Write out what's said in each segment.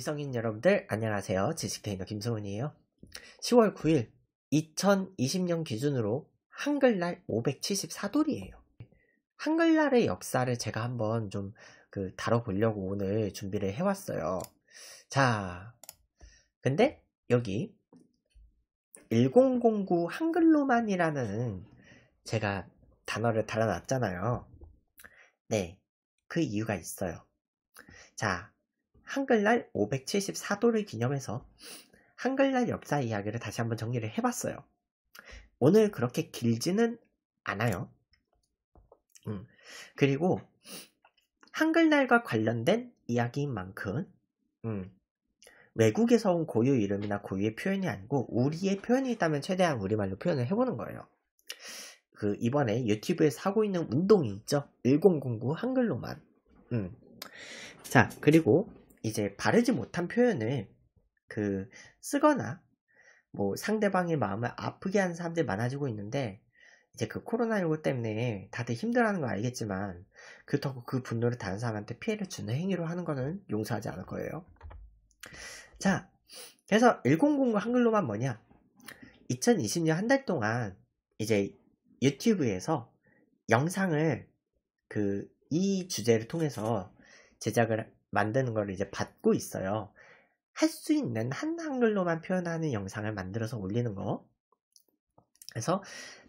지성인 여러분들 안녕하세요. 지식테이너 김소은이에요. 10월 9일 2020년 기준으로 한글날 574돌이에요. 한글날의 역사를 제가 한번 좀 그 다뤄보려고 오늘 준비를 해왔어요. 자, 근데 여기 1009 한글로만이라는 제가 단어를 달아놨잖아요. 네, 그 이유가 있어요. 자, 한글날 574도를 기념해서 한글날 역사 이야기를 다시 한번 정리를 해봤어요. 오늘 그렇게 길지는 않아요. 음, 그리고 한글날과 관련된 이야기인 만큼 음, 외국에서 온 고유 이름이나 고유의 표현이 아니고 우리의 표현이 있다면 최대한 우리말로 표현을 해보는 거예요. 그 이번에 유튜브에서 하고 있는 운동이 있죠. 1009 한글로만. 음. 자 그리고 이제 바르지 못한 표현을 그 쓰거나 뭐 상대방의 마음을 아프게 하는 사람들이 많아지고 있는데 이제 그 코로나19 때문에 다들 힘들어하는 거 알겠지만 그렇다고 그 분노를 다른 사람한테 피해를 주는 행위로 하는 거는 용서하지 않을 거예요. 자, 그래서 100과 한글로만 뭐냐? 2020년 한 달 동안 이제 유튜브에서 영상을 그 이 주제를 통해서 제작을 만드는 걸 이제 받고 있어요. 할 수 있는 한 한글로만 표현하는 영상을 만들어서 올리는 거. 그래서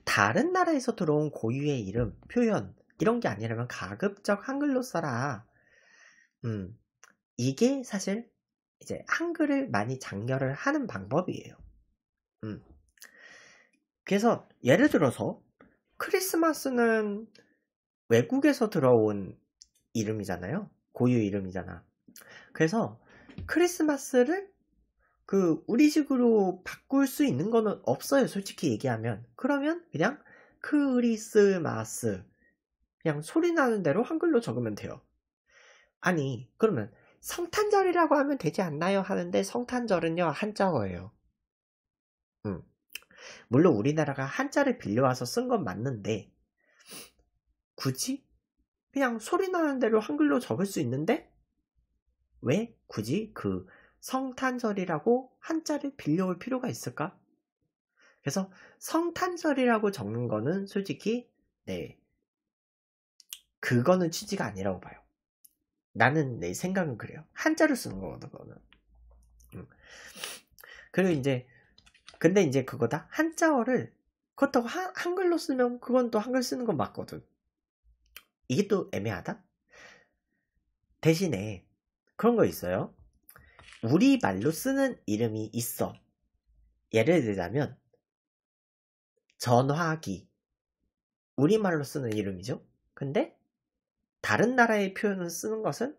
다른 나라에서 들어온 고유의 이름, 표현 이런 게 아니라면 가급적 한글로 써라. 음, 이게 사실 이제 한글을 많이 장려를 하는 방법이에요. 음. 그래서 예를 들어서 크리스마스는 외국에서 들어온 이름이잖아요. 고유 이름이잖아. 그래서 크리스마스를 그 우리식으로 바꿀 수 있는 거는 없어요. 솔직히 얘기하면. 그러면 그냥 크리스마스 그냥 소리 나는 대로 한글로 적으면 돼요. 아니, 그러면 성탄절이라고 하면 되지 않나요? 하는데 성탄절은요, 한자어예요. 음. 물론 우리나라가 한자를 빌려와서 쓴 건 맞는데, 굳이 그냥 소리 나는 대로 한글로 적을 수 있는데 왜 굳이 그 성탄절이라고 한자를 빌려올 필요가 있을까? 그래서 성탄절이라고 적는 거는 솔직히 네 그거는 취지가 아니라고 봐요. 나는 내 생각은 그래요. 한자를 쓰는 거거든 그거는. 음. 그리고 이제 근데 이제 그거다 한자어를 그렇다고 한, 한글로 쓰면 그건 또 한글 쓰는 건 맞거든. 이게 또 애매하다? 대신에 그런 거 있어요. 우리 말로 쓰는 이름이 있어. 예를 들자면 전화기. 우리 말로 쓰는 이름이죠. 근데 다른 나라의 표현을 쓰는 것은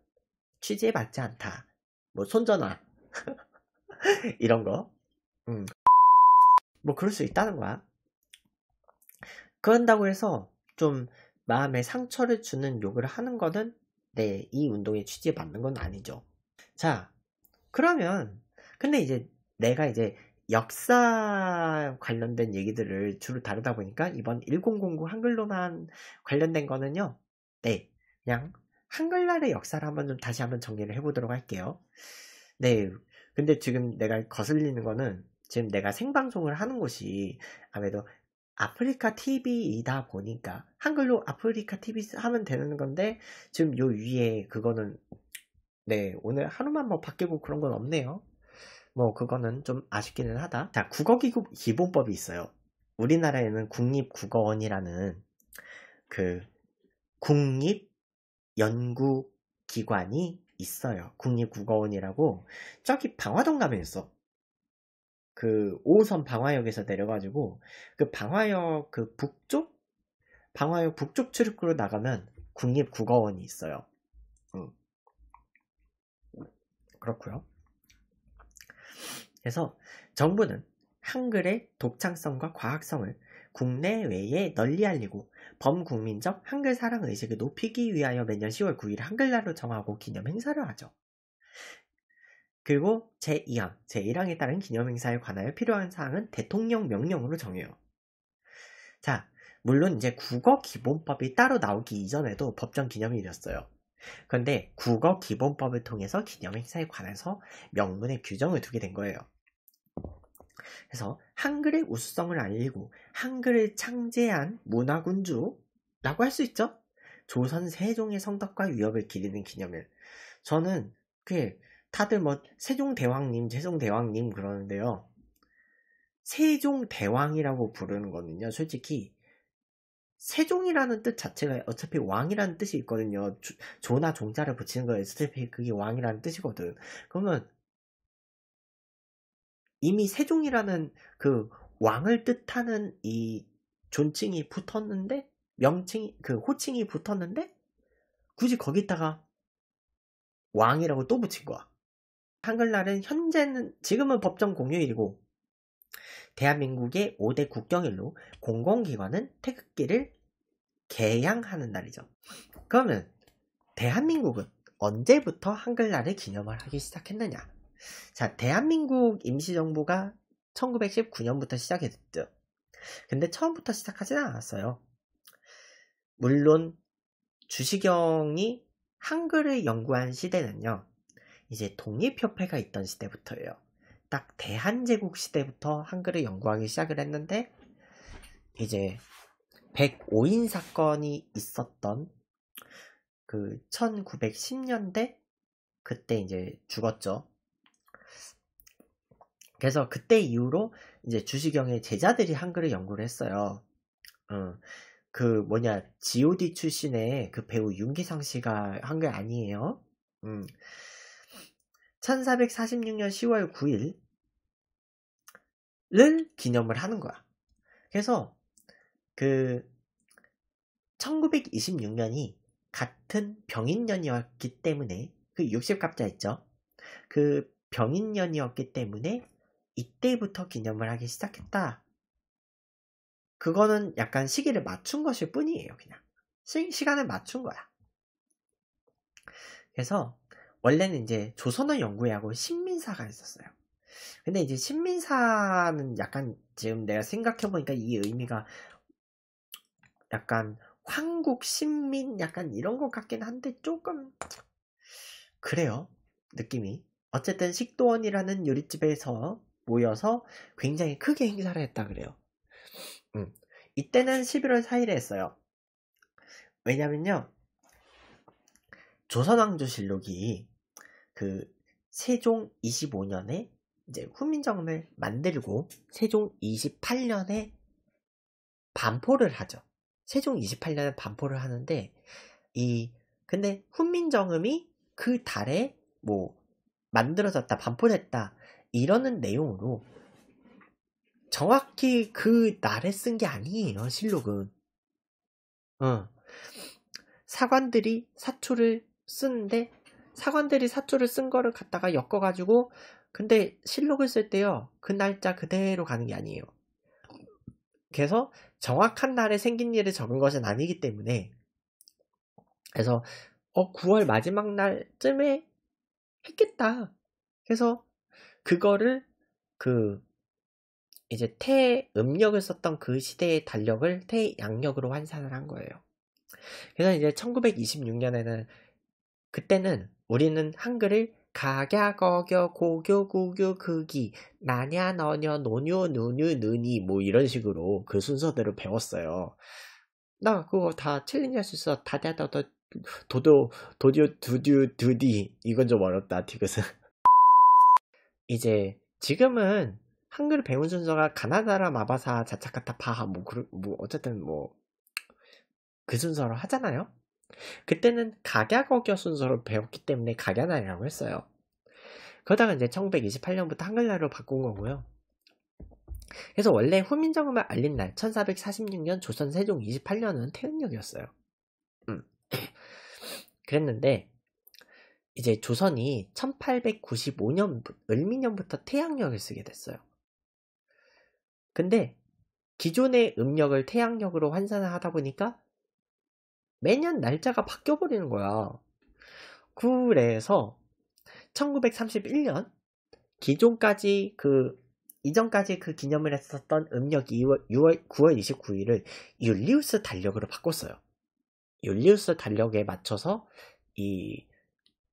취지에 맞지 않다. 뭐 손전화 이런 거. 음. 뭐 그럴 수 있다는 거야. 그런다고 해서 좀 마음에 상처를 주는 욕을 하는 것은 네, 이 운동의 취지에 맞는 건 아니죠. 자, 그러면 근데 이제 내가 이제 역사 관련된 얘기들을 주로 다루다 보니까 이번 1009 한글로만 관련된 거는요. 네, 그냥 한글날의 역사를 한번 좀 다시 한번 정리를 해보도록 할게요. 네, 근데 지금 내가 거슬리는 거는 지금 내가 생방송을 하는 곳이 아무래도 아프리카 TV이다 보니까 한글로 아프리카 TV 하면 되는 건데 지금 요 위에 그거는 네 오늘 하루만 뭐 바뀌고 그런 건 없네요 뭐 그거는 좀 아쉽기는 하다 자 국어기구 기본법이 있어요 우리나라에는 국립국어원이라는 그 국립연구기관이 있어요 국립국어원이라고 저기 방화동 가면 있어 그 5호선 방화역에서 내려가지고 그 방화역 그 북쪽 방화역 북쪽 출입구로 나가면 국립국어원이 있어요. 음. 그렇고요. 그래서 정부는 한글의 독창성과 과학성을 국내외에 널리 알리고 범국민적 한글 사랑 의식을 높이기 위하여 매년 10월 9일 한글날로 정하고 기념 행사를 하죠. 그리고 제2항, 제1항에 따른 기념행사에 관하여 필요한 사항은 대통령 명령으로 정해요. 자, 물론 이제 국어 기본법이 따로 나오기 이전에도 법정 기념일이었어요. 그런데 국어 기본법을 통해서 기념행사에 관해서 명문의 규정을 두게 된 거예요. 그래서 한글의 우수성을 알리고 한글을 창제한 문화군주라고 할 수 있죠. 조선 세종의 성덕과 위협을 기리는 기념일. 저는 그 다들 뭐 세종대왕님, 세종대왕님 그러는데요. 세종대왕이라고 부르는 거는요, 솔직히 세종이라는 뜻 자체가 어차피 왕이라는 뜻이 있거든요. 조, 조나 종자를 붙이는 거예요. 어차피 그게 왕이라는 뜻이거든. 그러면 이미 세종이라는 그 왕을 뜻하는 이 존칭이 붙었는데 명칭이 그 호칭이 붙었는데 굳이 거기다가 왕이라고 또 붙인 거야. 한글날은 현재는 지금은 법정 공휴일이고 대한민국의 5대 국경일로 공공기관은 태극기를 개양하는 날이죠. 그러면 대한민국은 언제부터 한글날을 기념을 하기 시작했느냐? 자, 대한민국 임시정부가 1919년부터 시작했죠. 근데 처음부터 시작하진 않았어요. 물론 주시경이 한글을 연구한 시대는요. 이제 독립협회가 있던 시대부터예요. 딱 대한제국 시대부터 한글을 연구하기 시작을 했는데 이제 105인 사건이 있었던 그 1910년대 그때 이제 죽었죠. 그래서 그때 이후로 이제 주시경의 제자들이 한글을 연구를 했어요. 어, 그 뭐냐, GOD 출신의 그 배우 윤기상 씨가 한 게 아니에요. 음. 1446년 10월 9일을 기념을 하는 거야. 그래서 그 1926년이 같은 병인년이었기 때문에 그 60갑자 있죠. 그 병인년이었기 때문에 이때부터 기념을 하기 시작했다. 그거는 약간 시기를 맞춘 것일 뿐이에요, 그냥. 시, 간을 맞춘 거야. 그래서 원래는 이제 조선어 연구회하고 식민사가 있었어요. 근데 이제 식민사는 약간 지금 내가 생각해보니까 이 의미가 약간 황국 식민 약간 이런 것 같긴 한데 조금 그래요 느낌이 어쨌든 식도원이라는 요리집에서 모여서 굉장히 크게 행사를 했다 그래요 음. 이때는 11월 4일에 했어요 왜냐면요 조선왕조실록이 그 세종 25년에 이제 후민정음을 만들고 세종 28년에 반포를 하죠. 세종 28년에 반포를 하는데 이 근데 훈민정음이 그 달에 뭐 만들어졌다 반포됐다 이러는 내용으로 정확히 그 날에 쓴 게 아니에요 실록은 어. 사관들이 사초를 쓰는데 사관들이 사조를 쓴 거를 갖다가 엮어가지고 근데 실록을 쓸 때요 그 날짜 그대로 가는 게 아니에요. 그래서 정확한 날에 생긴 일을 적은 것은 아니기 때문에 그래서 어 9월 마지막 날쯤에 했겠다. 그래서 그거를 그 이제 태음력을 썼던 그 시대의 달력을 태양력으로 환산을 한 거예요. 그래서 이제 1926년에는 그때는 우리는 한글을 가갸 거겨 고교 구교 그기 나냐 너녀 노뇨 누뉴 느니 뭐 이런 식으로 그 순서대로 배웠어요. 나 그거 다 챌린지 수 있어. 다다다다 도도 도디오 두듀 두디 이건 좀 어렵다 디귿은 이제 지금은 한글 을 배운 순서가 가나다라 마바사 자차카타 파하 뭐, 뭐 어쨌든 뭐 그 순서로 하잖아요. 그때는 각약어교 순서로 배웠기 때문에 각야날이라고 했어요. 그러다가 이제 1 9 2 8년부터 한글날로 바꾼 거고요. 그래서 원래 후민정음을 알린 날 1446년 조선 세종 28년은 태릉력이었어요 음. 그랬는데 이제 조선이 1895년 을미년부터 태양력을 쓰게 됐어요. 근데 기존의 음력을 태양력으로 환산을 하다 보니까 매년 날짜가 바뀌어 버리는 거야. 그래서 1931년 기존까지 그 이전까지 그 기념을 했었던 음력 2월 6월 9월 29일을 율리우스 달력으로 바꿨어요. 율리우스 달력에 맞춰서 이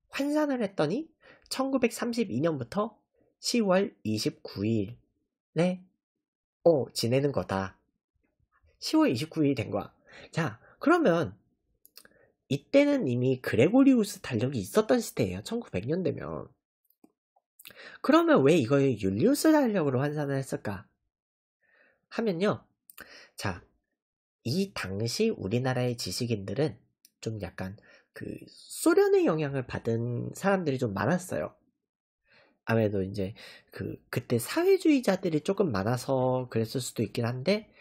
환산을 했더니 1932년부터 10월 29일에 어, 지내는 거다. 10월 29일이 된 거야. 자, 그러면 이때는 이미 그레고리우스 달력이 있었던 시대예요. 1900년대면. 그러면 왜 이걸 율리우스 달력으로 환산을 했을까? 하면요. 자, 이 당시 우리나라의 지식인들은 좀 약간 그 소련의 영향을 받은 사람들이 좀 많았어요. 아무래도 이제 그 그때 사회주의자들이 조금 많아서 그랬을 수도 있긴 한데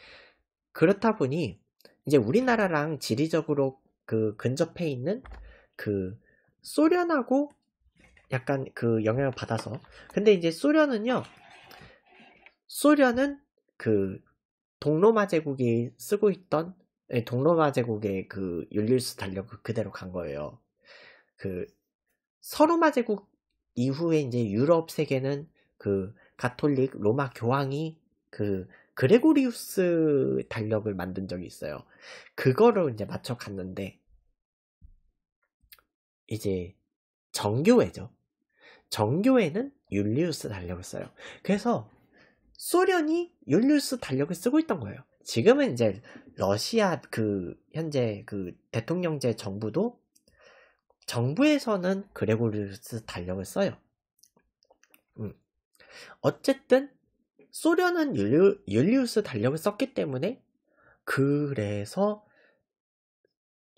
그렇다 보니 이제 우리나라랑 지리적으로 그 근접해 있는 그 소련하고 약간 그 영향을 받아서 근데 이제 소련은요 소련은 그 동로마 제국이 쓰고 있던 예, 동로마 제국의 그 율리우스 달력 그대로 간 거예요. 그 서로마 제국 이후에 이제 유럽 세계는 그 가톨릭 로마 교황이 그 그레고리우스 달력을 만든 적이 있어요. 그거를 이제 맞춰 갔는데 이제 정교회죠. 정교회는 율리우스 달력을 써요. 그래서 소련이 율리우스 달력을 쓰고 있던 거예요. 지금은 이제 러시아 그 현재 그 대통령제 정부도 정부에서는 그레고리우스 달력을 써요. 음. 어쨌든 소련은 율리, 율리우스 달력을 썼기 때문에 그래서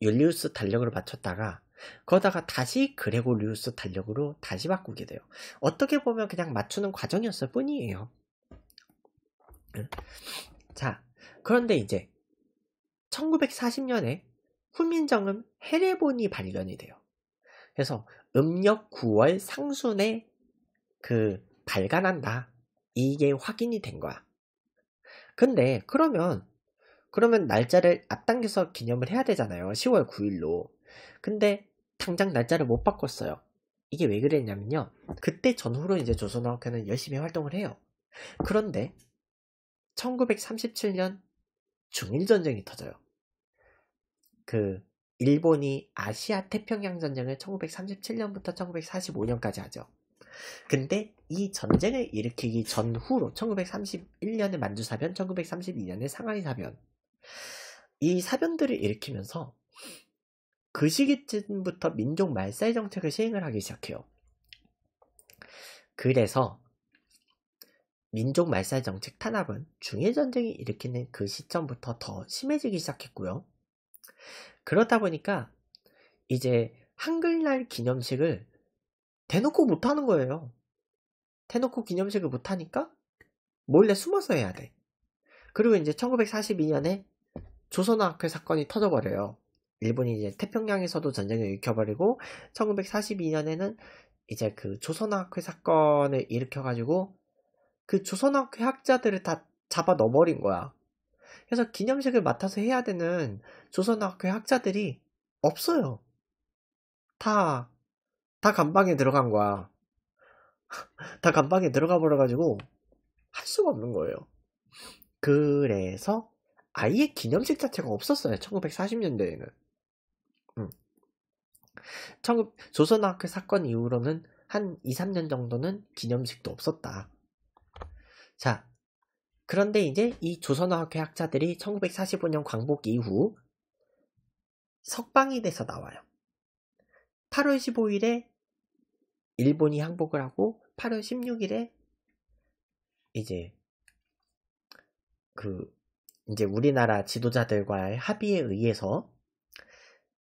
율리우스 달력으로 맞췄다가 그러다가 다시 그레고리우스 달력으로 다시 바꾸게 돼요. 어떻게 보면 그냥 맞추는 과정이었을 뿐이에요. 자, 그런데 이제 1940년에 후민정음 헤레본이 발견이 돼요. 그래서 음력 9월 상순에 그 발간한다. 이게 확인이 된 거야. 근데 그러면 그러면 날짜를 앞당겨서 기념을 해야 되잖아요. 10월 9일로. 근데 당장 날짜를 못 바꿨어요. 이게 왜 그랬냐면요. 그때 전후로 이제 조선어학회는 열심히 활동을 해요. 그런데 1937년 중일전쟁이 터져요. 그 일본이 아시아 태평양 전쟁을 1937년부터 1945년까지 하죠. 근데 이 전쟁을 일으키기 전후로 1931년에 만주 사변, 1932년에 상하이 사변 이 사변들을 일으키면서 그 시기쯤부터 민족 말살 정책을 시행을 하기 시작해요. 그래서 민족 말살 정책 탄압은 중일 전쟁이 일으키는 그 시점부터 더 심해지기 시작했고요. 그렇다 보니까 이제 한글날 기념식을 대놓고 못하는 거예요. 대놓고 기념식을 못하니까 몰래 숨어서 해야 돼. 그리고 이제 1942년에 조선학회 사건이 터져버려요. 일본이 이제 태평양에서도 전쟁을 일으켜버리고 1942년에는 이제 그 조선학회 사건을 일으켜가지고 그 조선학회 학자들을 다 잡아 넣어버린 거야. 그래서 기념식을 맡아서 해야 되는 조선학회 학자들이 없어요. 다다 감방에 들어간 거야. 다 감방에 들어가 버려가지고 할 수가 없는 거예요. 그래서 아예 기념식 자체가 없었어요. 1940년대에는. 음. 조선학교 사건 이후로는 한 2, 3년 정도는 기념식도 없었다. 자, 그런데 이제 이조선어학회 학자들이 1945년 광복 이후 석방이 돼서 나와요. 8월 15일에 일본이 항복을 하고 8월 16일에 이제 그 이제 우리나라 지도자들과의 합의에 의해서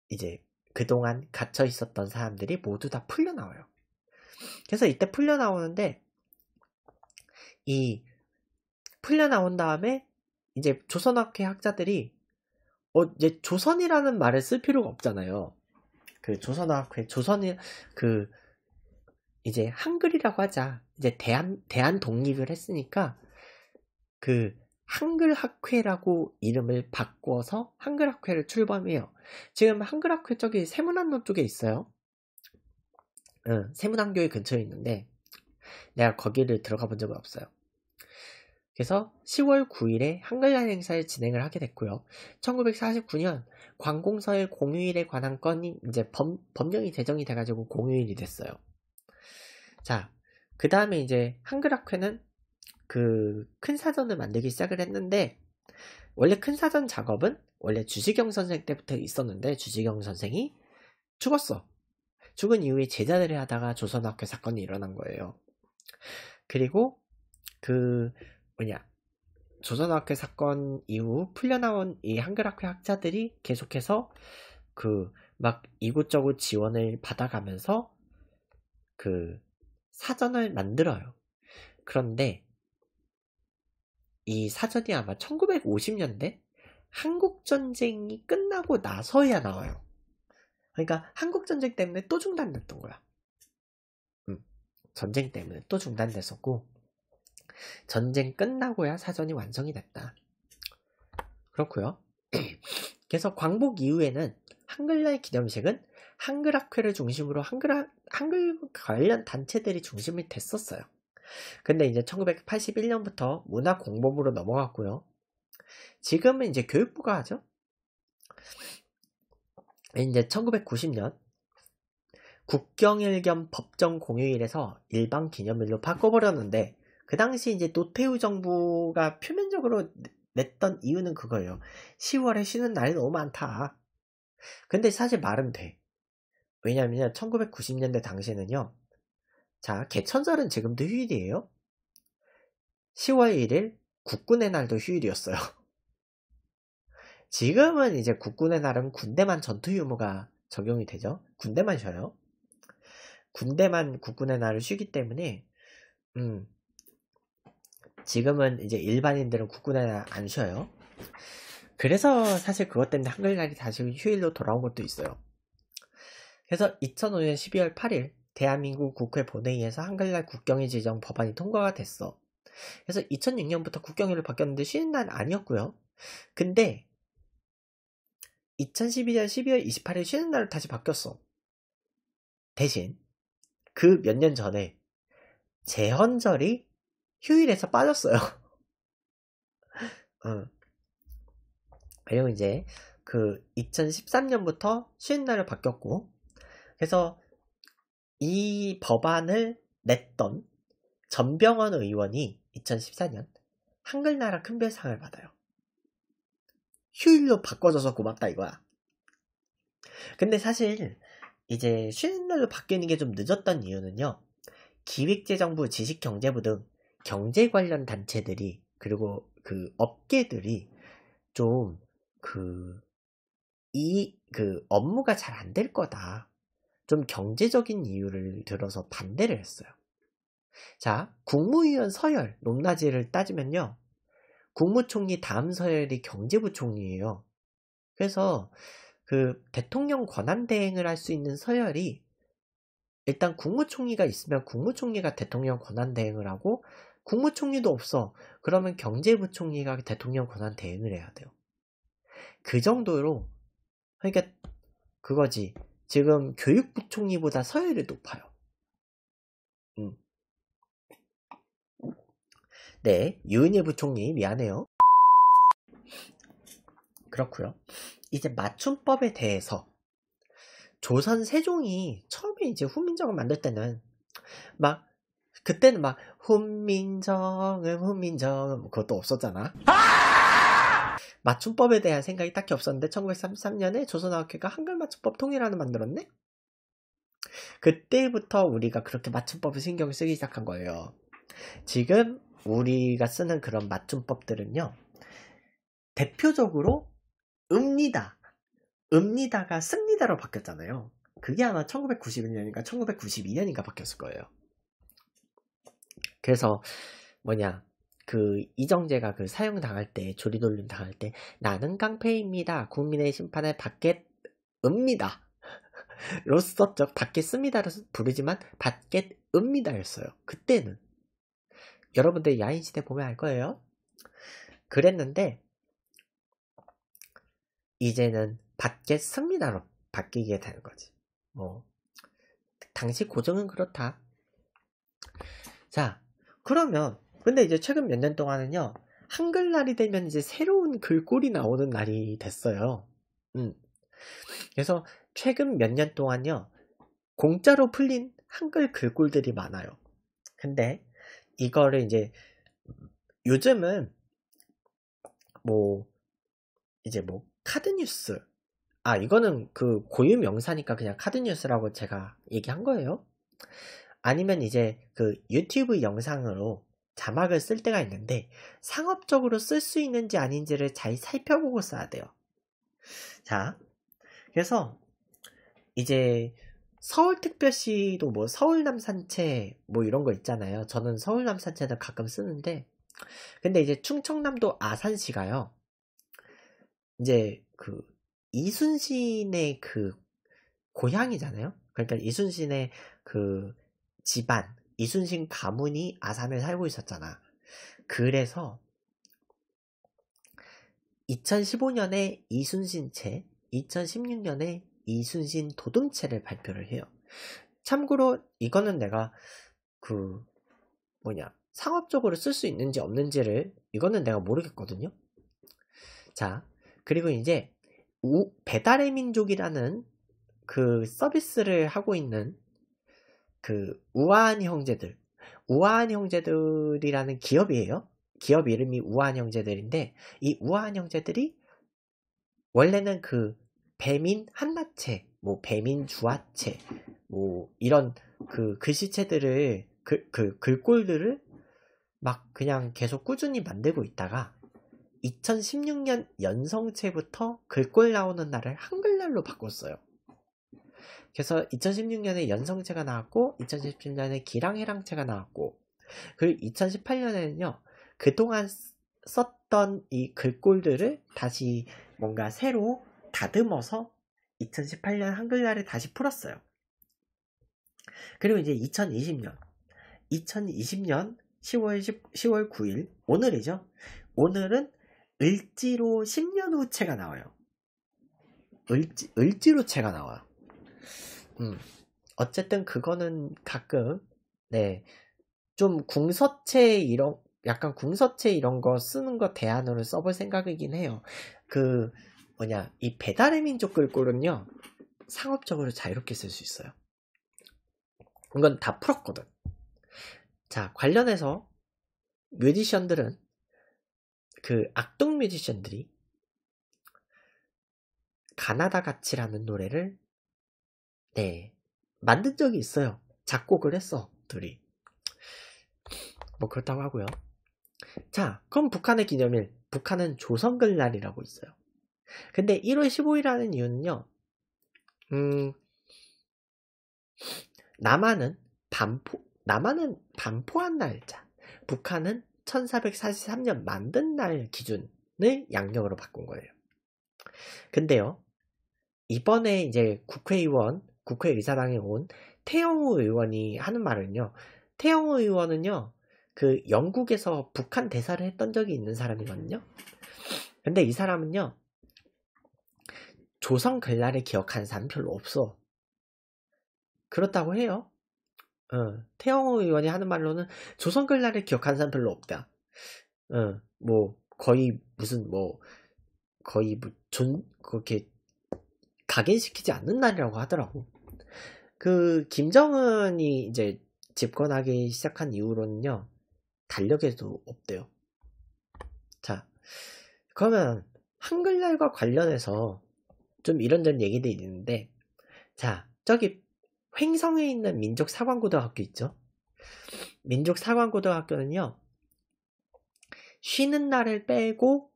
이제 그동안 갇혀 있었던 사람들이 모두 다 풀려나와요. 그래서 이때 풀려나오는데 이 풀려나온 다음에 이제 조선학회 학자들이 어 이제 조선이라는 말을 쓸 필요가 없잖아요. 그 조선학회 조선이 그 이제 한글이라고 하자. 이제 대한, 대한 독립을 했으니까 그 한글학회라고 이름을 바꿔서 한글학회를 출범해요. 지금 한글학회 쪽이 세문안로 쪽에 있어요. 응, 세문안교회 근처에 있는데 내가 거기를 들어가 본 적은 없어요. 그래서 10월 9일에 한글날 행사를 진행을 하게 됐고요. 1949년 관공서의 공휴일에 관한 건이 이제 범, 법령이 제정이 돼가지고 공휴일이 됐어요. 자, 그 다음에 이제 한글학회는 그 큰 사전을 만들기 시작을 했는데, 원래 큰 사전 작업은 원래 주지경 선생 때부터 있었는데, 주지경 선생이 죽었어. 죽은 이후에 제자들이 하다가 조선학교 사건이 일어난 거예요. 그리고 그 뭐냐 조선학교 사건 이후 풀려나온 이 한글학회 학자들이 계속해서 그 막 이곳저곳 지원을 받아가면서 그 사전을 만들어요. 그런데 이 사전이 아마 1950년대 한국 전쟁이 끝나고 나서야 나와요. 그러니까 한국 전쟁 때문에 또 중단됐던 거야. 음, 전쟁 때문에 또 중단됐었고 전쟁 끝나고야 사전이 완성이 됐다. 그렇고요. 그래서 광복 이후에는 한글날 기념식은 한글학회를 중심으로 한글, 한글 관련 단체들이 중심이 됐었어요. 근데 이제 1981년부터 문화공범으로 넘어갔고요. 지금은 이제 교육부가 하죠. 이제 1990년 국경일 겸 법정 공휴일에서 일반 기념일로 바꿔버렸는데 그 당시 이제 노태우 정부가 표면적으로 냈던 이유는 그거예요. 10월에 쉬는 날이 너무 많다. 근데 사실 말은 돼. 왜냐하면 1990년대 당시에는요. 자, 개천절은 지금도 휴일이에요. 10월 1일 국군의 날도 휴일이었어요. 지금은 이제 국군의 날은 군대만 전투 유무가 적용이 되죠. 군대만 쉬어요. 군대만 국군의 날을 쉬기 때문에 음, 지금은 이제 일반인들은 국군의 날 안 쉬어요. 그래서 사실 그것 때문에 한글날이 다시 휴일로 돌아온 것도 있어요. 그래서 2005년 12월 8일 대한민국 국회 본회의에서 한글날 국경일 지정 법안이 통과가 됐어. 그래서 2006년부터 국경일을 바뀌었는데 쉬는 날 아니었고요. 근데 2012년 12월 28일 쉬는 날로 다시 바뀌었어. 대신 그 몇 년 전에 재헌절이 휴일에서 빠졌어요. 어. 배영 이제 그 2013년부터 쉬는 날로 바뀌었고 그래서 이 법안을 냈던 전병원 의원이 2014년 한글나라 큰별상을 받아요. 휴일로 바꿔줘서 고맙다 이거야. 근데 사실 이제 쉬는 날로 바뀌는 게 좀 늦었던 이유는요. 기획재정부 지식경제부 등 경제 관련 단체들이 그리고 그 업계들이 좀 그, 이, 그 업무가 잘 안 될 거다. 좀 경제적인 이유를 들어서 반대를 했어요. 자, 국무위원 서열, 높낮이를 따지면요. 국무총리 다음 서열이 경제부총리예요. 그래서 그 대통령 권한대행을 할 수 있는 서열이 일단 국무총리가 있으면 국무총리가 대통령 권한대행을 하고 국무총리도 없어. 그러면 경제부총리가 대통령 권한대행을 해야 돼요. 그 정도로 그러니까 그거지. 지금 교육부총리보다 서열이 높아요. 음. 네, 유은혜 부총리 미안해요. 그렇고요. 이제 맞춤법에 대해서 조선 세종이 처음에 이제 훈민정음 만들 때는 막 그때는 막 훈민정음 훈민정음 그것도 없었잖아. 아! 맞춤법에 대한 생각이 딱히 없었는데 1933년에 조선어학회가 한글 맞춤법 통일안을 만들었네? 그때부터 우리가 그렇게 맞춤법을 신경을 쓰기 시작한 거예요. 지금 우리가 쓰는 그런 맞춤법들은요. 대표적으로 읍니다. 읍니다가 씁니다로 바뀌었잖아요. 그게 아마 1991년인가 1992년인가 바뀌었을 거예요. 그래서 뭐냐 그 이정재가 그 사형 당할 때 조리돌림 당할 때 나는 깡패입니다. 국민의 심판을 받겠읍니다. 로스 썼죠. 받겠습니다로 부르지만 받겠읍니다였어요. 그때는 여러분들 야인 시대 보면 알 거예요. 그랬는데 이제는 받겠습니다로 바뀌게 되는 거지. 뭐 당시 고정은 그렇다. 자 그러면 근데 이제 최근 몇 년 동안은요, 한글날이 되면 이제 새로운 글꼴이 나오는 날이 됐어요. 음. 그래서 최근 몇 년 동안요, 공짜로 풀린 한글 글꼴들이 많아요. 근데 이거를 이제 요즘은 뭐 이제 뭐 카드뉴스 아 이거는 그 고유 명사니까 그냥 카드뉴스라고 제가 얘기한 거예요. 아니면 이제 그 유튜브 영상으로 자막을 쓸 때가 있는데 상업적으로 쓸 수 있는지 아닌지를 잘 살펴보고 써야 돼요. 자, 그래서 이제 서울특별시도 뭐 서울남산체 뭐 이런 거 있잖아요. 저는 서울남산체는 가끔 쓰는데 근데 이제 충청남도 아산시가요. 이제 그 이순신의 그 고향이잖아요. 그러니까 이순신의 그 집안 이순신 가문이 아산을 살고 있었잖아. 그래서 2015년에 이순신채, 2016년에 이순신 도둠체를 발표를 해요. 참고로 이거는 내가 그 뭐냐 상업적으로 쓸 수 있는지 없는지를 이거는 내가 모르겠거든요. 자 그리고 이제 배달의 민족이라는 그 서비스를 하고 있는 그 우아한 형제들 우아한 형제들이라는 기업이에요. 기업 이름이 우아한 형제들인데 이 우아한 형제들이 원래는 그 배민 한나체, 뭐 배민 주화체, 뭐 이런 그 글씨체들을 그, 그 글꼴들을 막 그냥 계속 꾸준히 만들고 있다가 2016년 연성체부터 글꼴 나오는 날을 한글날로 바꿨어요. 그래서 2016년에 연성체가 나왔고 2017년에 기랑해랑체가 나왔고 그리고 2018년에는요 그동안 썼던 이 글꼴들을 다시 뭔가 새로 다듬어서 2018년 한글날에 다시 풀었어요. 그리고 이제 2020년 2020년 10월 10, 10월 9일 오늘이죠. 오늘은 을지로 10년 후 채가 나와요. 을지, 을지로 채가 나와요. 음. 어쨌든 그거는 가끔 네. 좀 궁서체 이런 약간 궁서체 이런 거 쓰는 거 대안으로 써볼 생각이긴 해요. 그 뭐냐 이 배달의 민족 글꼴은요 상업적으로 자유롭게 쓸 수 있어요. 이건 다 풀었거든. 자 관련해서 뮤지션들은 그 악동 뮤지션들이 가나다 같이라는 노래를 네. 만든 적이 있어요. 작곡을 했어, 둘이. 뭐 그렇다고 하고요. 자, 그럼 북한의 기념일. 북한은 조선글 날이라고 있어요. 근데 1월 1 5일이라는 이유는요. 음, 남한은 반포, 남한은 반포한 날짜. 북한은 1443년 만든 날 기준을 양력으로 바꾼 거예요. 근데요. 이번에 이제 국회의원 국회의사당에 온 태영호 의원이 하는 말은요. 태영호 의원은요. 그 영국에서 북한 대사를 했던 적이 있는 사람이거든요. 근데 이 사람은요. 조선 근란을 기억하는 사람 별로 없어. 그렇다고 해요. 어, 태영호 의원이 하는 말로는 조선 근란을 기억하는 사람 별로 없다. 어, 뭐 거의 무슨 뭐 거의 뭐존 그렇게 각인시키지 않는 날이라고 하더라고. 그 김정은이 이제 집권하기 시작한 이후로는요 달력에도 없대요. 자 그러면 한글날과 관련해서 좀 이런저런 얘기들이 있는데 자 저기 횡성에 있는 민족 사관고등학교 있죠. 민족 사관고등학교는요 쉬는 날을 빼고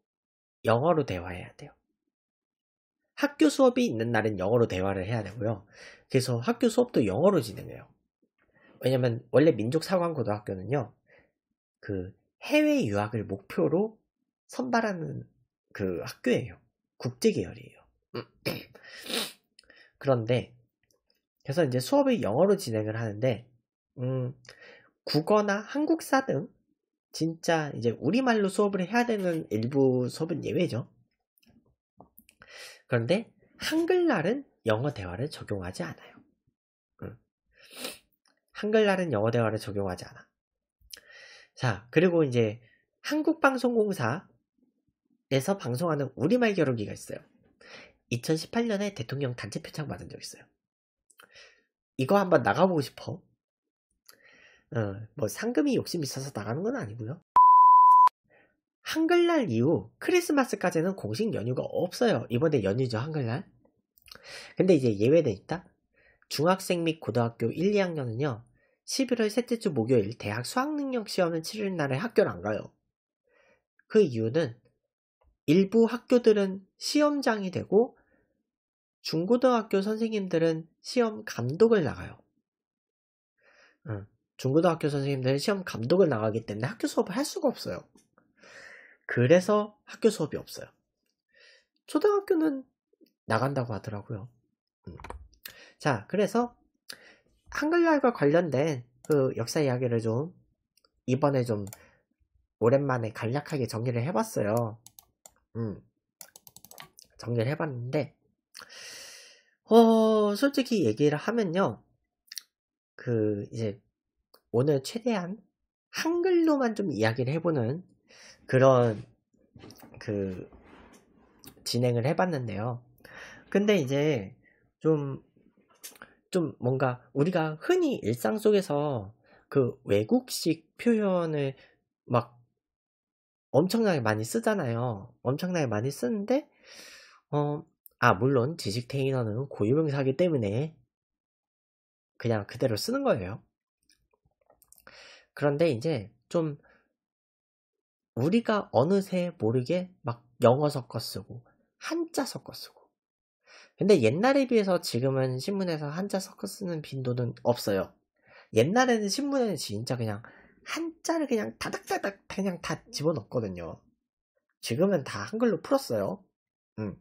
영어로 대화해야 돼요. 학교 수업이 있는 날은 영어로 대화를 해야 되고요. 그래서 학교 수업도 영어로 진행해요. 왜냐면 원래 민족 사관고등학교는요. 그 해외 유학을 목표로 선발하는 그 학교예요. 국제 계열이에요. 그런데 그래서 이제 수업을 영어로 진행을 하는데 음, 국어나 한국사 등 진짜 이제 우리말로 수업을 해야 되는 일부 수업은 예외죠. 그런데 한글날은 영어 대화를 적용하지 않아요. 한글날은 영어 대화를 적용하지 않아. 자, 그리고 이제 한국방송공사에서 방송하는 우리말 겨루기가 있어요. 2018년에 대통령 단체 표창 받은 적 있어요. 이거 한번 나가보고 싶어. 어, 뭐 상금이 욕심 있어서 나가는 건 아니고요. 한글날 이후 크리스마스까지는 공식 연휴가 없어요. 이번에 연휴죠, 한글날. 근데 이제 예외는 있다? 중학생 및 고등학교 1, 2학년은요, 11월 셋째 주 목요일 대학 수학능력 시험을 치르는 날에 학교를 안 가요. 그 이유는 일부 학교들은 시험장이 되고 중고등학교 선생님들은 시험 감독을 나가요. 중고등학교 선생님들은 시험 감독을 나가기 때문에 학교 수업을 할 수가 없어요. 그래서 학교 수업이 없어요. 초등학교는 나간다고 하더라고요. 음. 자, 그래서 한글날과 관련된 그 역사 이야기를 좀 이번에 좀 오랜만에 간략하게 정리를 해봤어요. 음, 정리를 해봤는데, 어, 솔직히 얘기를 하면요. 그, 이제, 오늘 최대한 한글로만 좀 이야기를 해보는 그런 그 진행을 해봤는데요. 근데 이제 좀, 좀 뭔가 우리가 흔히 일상 속에서 그 외국식 표현을 막 엄청나게 많이 쓰잖아요. 엄청나게 많이 쓰는데, 어, 아, 물론 지식 테이너는 고유명사기 때문에 그냥 그대로 쓰는 거예요. 그런데 이제 좀 우리가 어느새 모르게 막 영어 섞어 쓰고 한자 섞어 쓰고 근데 옛날에 비해서 지금은 신문에서 한자 섞어 쓰는 빈도는 없어요. 옛날에는 신문에는 진짜 그냥 한자를 그냥 다닥다닥 그냥 다 집어넣었거든요. 지금은 다 한글로 풀었어요. 음.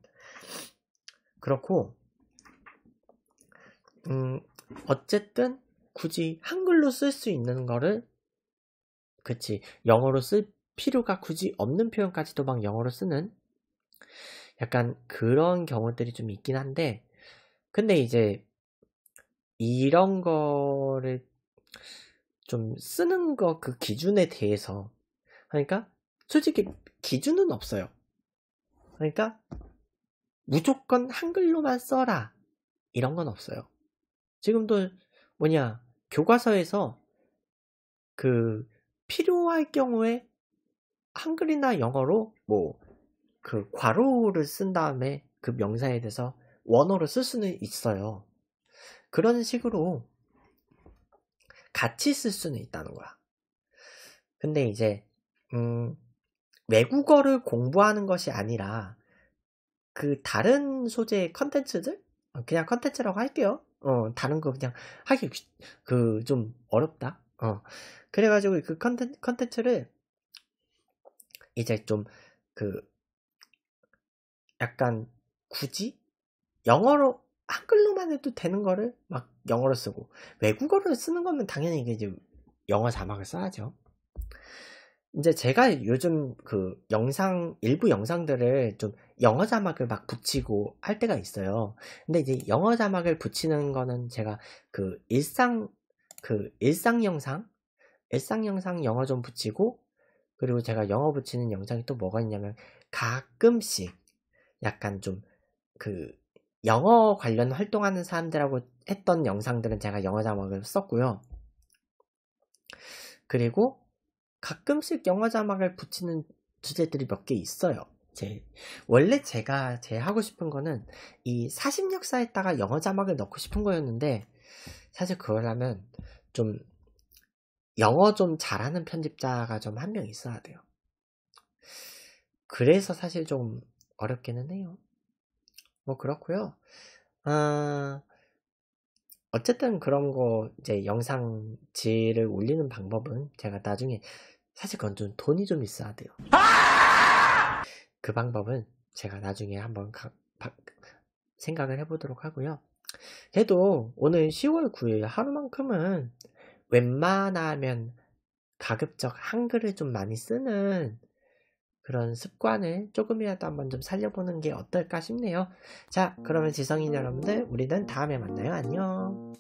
그렇고 음, 어쨌든 굳이 한글로 쓸 수 있는 거를 그치 영어로 쓸 필요가 굳이 없는 표현까지도 막 영어로 쓰는 약간 그런 경우들이 좀 있긴 한데 근데 이제 이런 거를 좀 쓰는 거 그 기준에 대해서 그러니까 솔직히 기준은 없어요. 그러니까 무조건 한글로만 써라 이런 건 없어요. 지금도 뭐냐 교과서에서 그 필요할 경우에 한글이나 영어로 뭐 그 괄호를 쓴 다음에 그 명사에 대해서 원어로 쓸 수는 있어요. 그런 식으로 같이 쓸 수는 있다는 거야. 근데 이제 음, 외국어를 공부하는 것이 아니라 그 다른 소재의 컨텐츠들 어, 그냥 컨텐츠라고 할게요. 어, 다른 거 그냥 하기 그 좀 어렵다. 어. 그래가지고 그 컨텐 컨텐츠를 이제 좀 그 약간 굳이 영어로 한글로만 해도 되는 거를 막 영어로 쓰고 외국어로 쓰는 거면 당연히 이게 이제 영어 자막을 써야죠. 이제 제가 요즘 그 영상 일부 영상들을 좀 영어 자막을 막 붙이고 할 때가 있어요. 근데 이제 영어 자막을 붙이는 거는 제가 그 일상 그 일상 영상 일상 영상 영어 좀 붙이고 그리고 제가 영어 붙이는 영상이 또 뭐가 있냐면 가끔씩 약간 좀 그 영어 관련 활동하는 사람들하고 했던 영상들은 제가 영어 자막을 썼고요. 그리고 가끔씩 영어 자막을 붙이는 주제들이 몇 개 있어요. 제 원래 제가 제 하고 싶은 거는 이 사심 역사에다가 영어 자막을 넣고 싶은 거였는데 사실 그걸 하면 좀 영어 좀 잘하는 편집자가 좀 한 명 있어야 돼요. 그래서 사실 좀 어렵기는 해요. 뭐 그렇고요. 아, 어쨌든 그런 거 이제 영상질을 올리는 방법은 제가 나중에 사실 그건 좀 돈이 좀 있어야 돼요. 그 방법은 제가 나중에 한번 가, 바, 생각을 해보도록 하고요. 해도 오늘 10월 9일 하루만큼은 웬만하면 가급적 한글을 좀 많이 쓰는 그런 습관을 조금이라도 한번 좀 살려보는 게 어떨까 싶네요. 자, 그러면 지성인 여러분들, 우리는 다음에 만나요. 안녕.